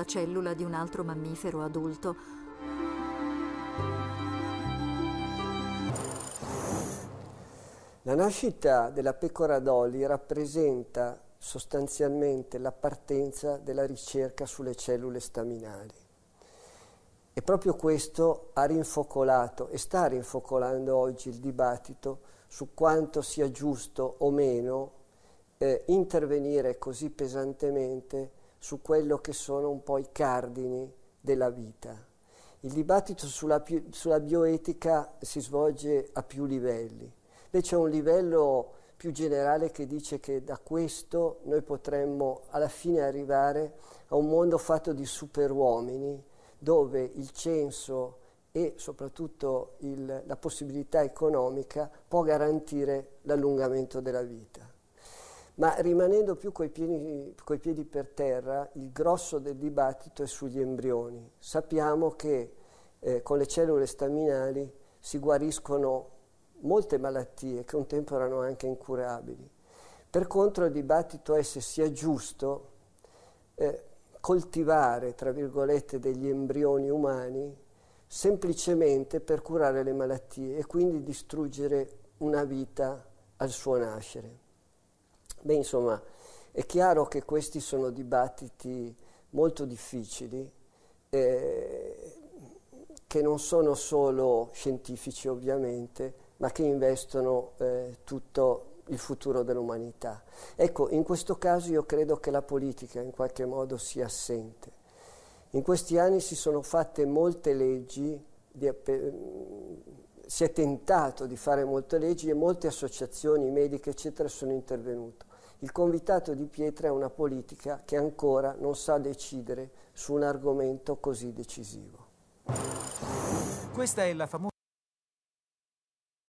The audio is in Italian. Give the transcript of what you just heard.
la cellula di un altro mammifero adulto. La nascita della pecora d'oli rappresenta sostanzialmente la partenza della ricerca sulle cellule staminali. E proprio questo ha rinfocolato e sta rinfocolando oggi il dibattito su quanto sia giusto o meno eh, intervenire così pesantemente su quello che sono un po' i cardini della vita. Il dibattito sulla, sulla bioetica si svolge a più livelli. Lì c'è un livello più generale che dice che da questo noi potremmo alla fine arrivare a un mondo fatto di superuomini, dove il censo e soprattutto il, la possibilità economica può garantire l'allungamento della vita. Ma rimanendo più coi piedi, coi piedi per terra, il grosso del dibattito è sugli embrioni. Sappiamo che eh, con le cellule staminali si guariscono molte malattie che un tempo erano anche incurabili. Per contro il dibattito è se sia giusto eh, coltivare, tra virgolette, degli embrioni umani semplicemente per curare le malattie e quindi distruggere una vita al suo nascere. Beh, insomma, è chiaro che questi sono dibattiti molto difficili, eh, che non sono solo scientifici ovviamente, ma che investono eh, tutto il futuro dell'umanità. Ecco, in questo caso io credo che la politica in qualche modo sia assente. In questi anni si sono fatte molte leggi di, si è tentato di fare molte leggi e molte associazioni mediche eccetera sono intervenute. Il convitato di pietra è una politica che ancora non sa decidere su un argomento così decisivo. Questa è la famosa